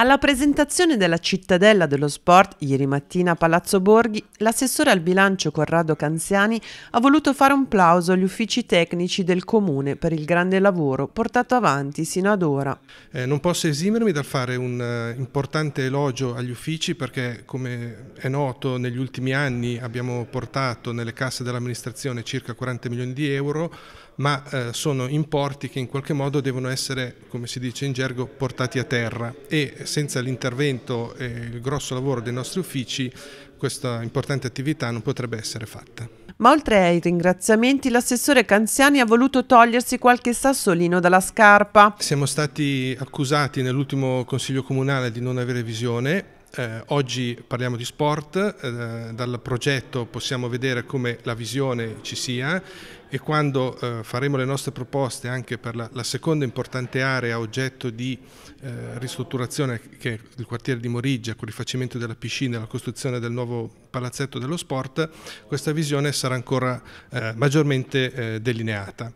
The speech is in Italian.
Alla presentazione della cittadella dello sport ieri mattina a Palazzo Borghi, l'assessore al bilancio Corrado Canziani ha voluto fare un plauso agli uffici tecnici del comune per il grande lavoro portato avanti sino ad ora. Eh, non posso esimermi dal fare un uh, importante elogio agli uffici perché come è noto negli ultimi anni abbiamo portato nelle casse dell'amministrazione circa 40 milioni di euro ma uh, sono importi che in qualche modo devono essere, come si dice in gergo, portati a terra e senza l'intervento e il grosso lavoro dei nostri uffici questa importante attività non potrebbe essere fatta. Ma oltre ai ringraziamenti, l'assessore Canziani ha voluto togliersi qualche sassolino dalla scarpa. Siamo stati accusati nell'ultimo Consiglio Comunale di non avere visione eh, oggi parliamo di sport, eh, dal progetto possiamo vedere come la visione ci sia e quando eh, faremo le nostre proposte anche per la, la seconda importante area oggetto di eh, ristrutturazione che è il quartiere di Morigia con il rifacimento della piscina e la costruzione del nuovo palazzetto dello sport, questa visione sarà ancora eh, maggiormente eh, delineata.